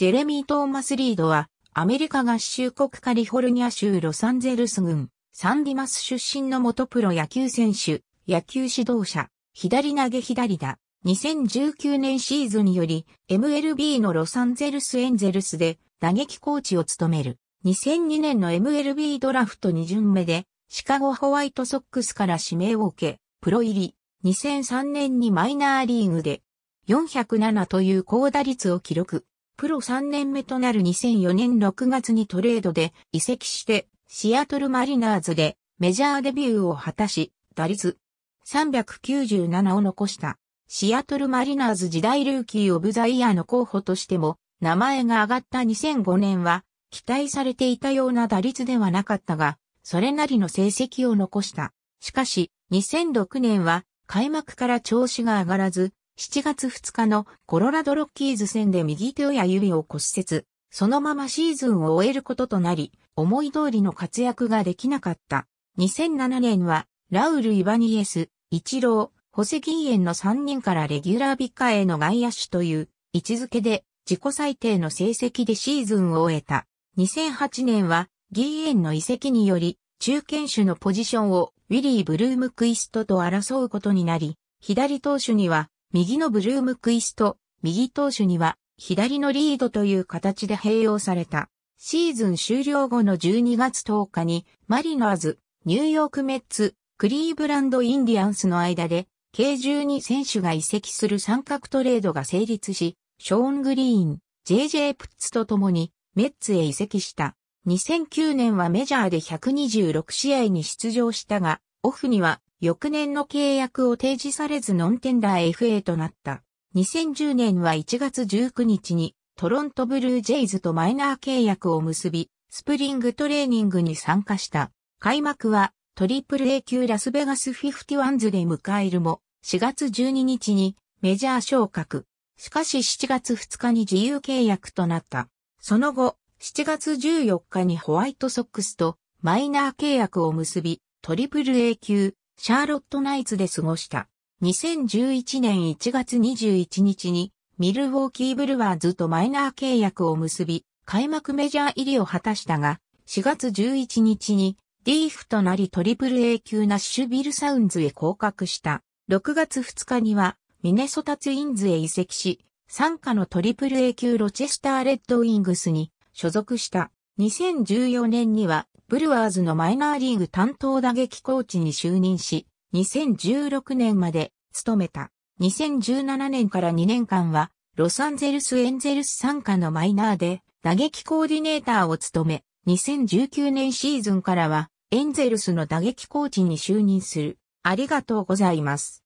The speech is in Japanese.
ジェレミー・トーマス・リードは、アメリカ合衆国カリフォルニア州ロサンゼルス郡、サンディマス出身の元プロ野球選手、野球指導者、左投げ左打。2019年シーズンにより、MLB のロサンゼルスエンゼルスで打撃コーチを務める。2002年の MLB ドラフト2巡目で、シカゴホワイトソックスから指名を受け、プロ入り。2003年にマイナーリーグで407という高打率を記録。プロ3年目となる2004年6月にトレードで移籍してシアトルマリナーズでメジャーデビューを果たし、打率397を残した。シアトルマリナーズ時代ルーキーオブザイヤーの候補としても名前が挙がった2005年は期待されていたような打率ではなかったが、それなりの成績を残した。しかし、2006年は開幕から調子が上がらず、7月2日のコロラドロッキーズ戦で右手や指を骨折、そのままシーズンを終えることとなり、思い通りの活躍ができなかった。2007年は、ラウル・イバニエス、イチロー、ホセ・ギーエンの3人からレギュラービカへの外野手という位置づけで自己最低の成績でシーズンを終えた。2008年はギーエンの移籍により中堅手のポジションをウィリー・ブルームクイストと争うことになり、左投手には右のブルームクイスト、右投手には、左のリードという形で併用された。シーズン終了後の12月10日に、マリナーズ、ニューヨークメッツ、クリーブランド・インディアンスの間で、計12選手が移籍する三角トレードが成立し、ショーン・グリーン、JJ プッツと共にメッツへ移籍した。2009年はメジャーで126試合に出場したが、オフには翌年の契約を提示されずノンテンダー FA となった。2010年は1月19日にトロントブルージェイズとマイナー契約を結び、スプリングトレーニングに参加した。開幕はトリプル A 級ラスベガス51ズで迎えるも、4月12日にメジャー昇格。しかし7月2日に自由契約となった。その後、7月14日にホワイトソックスとマイナー契約を結び、トリプル A 級シャーロットナイツで過ごした。2011年1月21日にミルウォーキーブルワーズとマイナー契約を結び、開幕メジャー入りを果たしたが、4月11日にリーフとなりトリプル A 級ナッシュビルサウンズへ降格した。6月2日にはミネソタツインズへ移籍し、参加のトリプル A 級ロチェスターレッドウィングスに所属した。2014年にはブルワーズのマイナーリーグ担当打撃コーチに就任し、2016年まで務めた。2017年から2年間は、ロサンゼルスエンゼルス参加のマイナーで打撃コーディネーターを務め、2019年シーズンからはエンゼルスの打撃コーチに就任する。ありがとうございます。